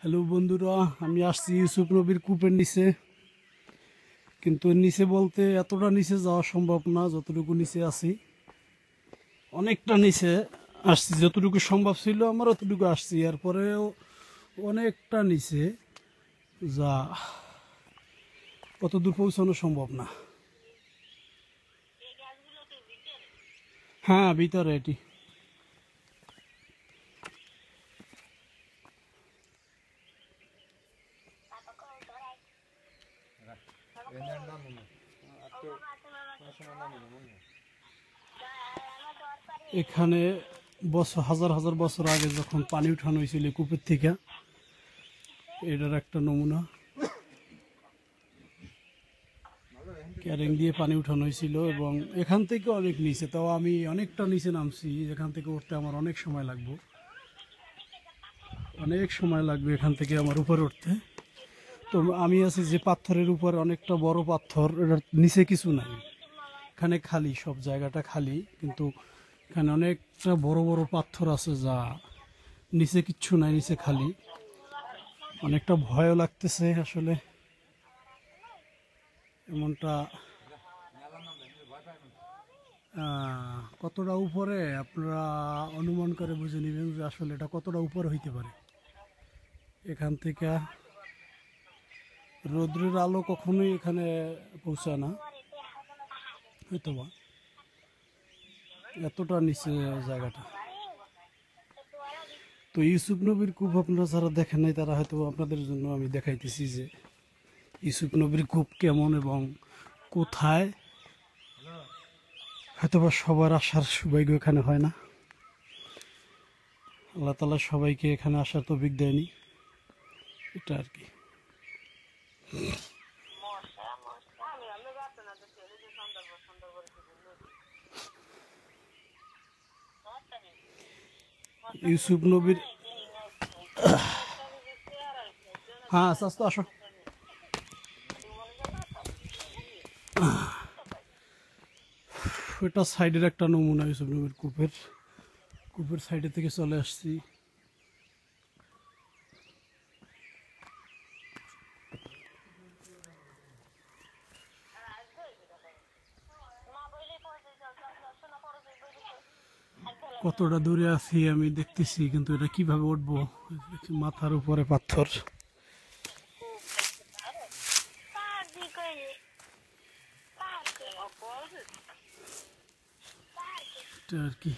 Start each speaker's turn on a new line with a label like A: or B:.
A: hello বন্ধুরা আমি আসছি ইউসুফ নবীর কূপের নিচে কিন্তু নিচে বলতে এতটা নিচে যাওয়া সম্ভব না যতটুকু নিচে আসি অনেকটা নিচে আসছি যতটুকু সম্ভব ছিল আমার অতটুকু আসছি এরপরেও অনেকটা নিচে যা কত দূর পৌঁছানো সম্ভব না হ্যাঁ ভিতরে এটি এখানে বছর হাজার হাজার বছর আগে যখন পানি উঠানো হয়েছিল কূপের থেকে এটার একটা নমুনা ক্যারিং দিয়ে পানি উঠানো হয়েছিল এবং এখান থেকে অনেক নিচে তাও আমি অনেকটা নিচে নামছি এখান থেকে উঠতে আমার অনেক সময় লাগবে অনেক সময় লাগবে এখান থেকে আমার উপরে উঠতে তো আমি আছি যে পাথরের উপর অনেকটা বড় পাথর এটার নিচে কিছু নাই এখানে খালি সব জায়গাটা খালি কিন্তু এখানে অনেকটা বড় বড় পাথর আছে যা নিচে কিচ্ছু নাই নিচে খালি অনেকটা ভয়ও লাগতেছে আসলে এমনটা কতটা উপরে আপনারা অনুমান করে বুঝে নেবেন যে আসলে এটা কতটা উপরে হইতে পারে এখান থেকে রৌদ্রের আলো কখনোই এখানে পৌঁছায় না হয়তো বা এতটা নিচে জায়গাটা তো ইউসুফ নবীর কূপ আপনারা যারা দেখেন নাই তারা হয়তো আপনাদের জন্য আমি দেখাইতেছি যে ইউসুফ নবীর কূপ কেমন এবং কোথায় হয়তোবা সবার আসার সৌভাগ্য এখানে হয় না আল্লাহ তালা সবাইকে এখানে আসার তো বিগ দেয়নি এটা আর কি ইউসুফ নবীর হ্যাঁ আস্তে আস্তে আসো এটা সাইডের একটা নমুনা ইউসুফ নবীর কূপের কূপের সাইডের থেকে চলে আসছি কতটা দূরে আছি আমি দেখতেছি কিন্তু এটা কিভাবে উঠবো মাথার উপরে পাথর আর কি